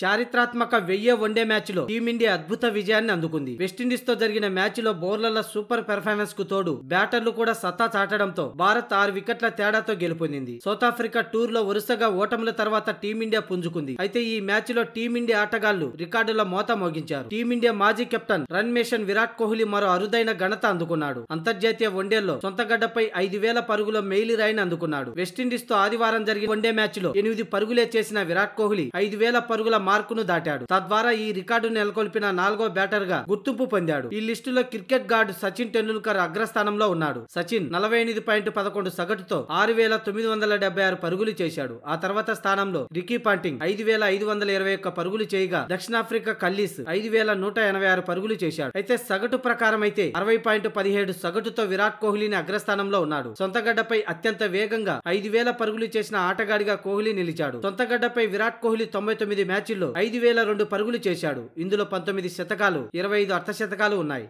చారిత్రాత్మక వెయ్యి వన్డే మ్యాచ్లో టీమిండియా అద్భుత విజయాన్ని అందుకుంది వెస్టిండీస్ తో జరిగిన మ్యాచ్లో బౌలర్ల సూపర్ పెర్ఫార్మెన్స్ కు తోడు బ్యాటర్లు కూడా సత్తా చాటడంతో భారత్ ఆరు వికెట్ల తేడాతో గెలుపొందింది సౌత్ ఆఫ్రికా టూర్ లో వరుసగా ఓటముల తర్వాత టీమిండియా పుంజుకుంది అయితే ఈ మ్యాచ్ లో టీమిండియా ఆటగాళ్లు రికార్డుల మోత మోగించారు టీమిండియా మాజీ captain run machine Virat Kohli మరో అరుదైన ఘనత అందుకున్నాడు అంతర్జాతీయ వన్డేల్లో సొంతగడ్డపై ఐదు వేల పరుగుల మెయిలి రాయిని అందుకున్నాడు వెస్టిండీస్ తో ఆదివారం జరిగిన వన్డే మ్యాచ్ లో ఎనిమిది పరుగులే చేసిన విరాట్ కోహ్లీ ఐదు వేల పరుగుల మార్కును దాటాడు తద్వారా ఈ రికార్డు నెలకొల్పిన నాలుగో బ్యాటర్ గా గుర్తింపు పొందాడు ఈ లిస్టులో క్రికెట్ గార్డు సచిన్ టెండూల్కర్ అగ్రస్థానంలో ఉన్నాడు సచిన్ నలభై ఎనిమిది పాయింట్ పదకొండు సగటుతో ఆరు వేల తొమ్మిది వందల డెబ్బై ఆరు పరుగులు చేశాడు ఆ తర్వాత స్థానంలో రికీ పాంటింగ్ ఐదు వేల ఐదు వందల ఇరవై ఒక్క పరుగులు చేయగా దక్షిణాఫ్రికా కల్లీస్ ఐదు వేల నూట ఎనభై ఆరు పరుగులు చేశాడు అయితే సగటు ప్రకారం అయితే అరవై పాయింట్ పదిహేడు సగటుతో విరాట్ కోహ్లీని అగ్రస్థానంలో ఉన్నాడు సొంతగడ్డపై అత్యంత వేగంగా ఐదు వేల పరుగులు చేసిన ఆటగాడిగా కోహ్లీ నిలిచాడు సొంతగడ్డపై విరాట్ కోహ్లీ తొంభై తొమ్మిది మ్యాచ్ మ్యాచ్ల్లో ఐదు వేల రెండు పరుగులు చేశాడు ఇందులో పంతొమ్మిది శతకాలు ఇరవై ఐదు అర్ధశతకాలు ఉన్నాయి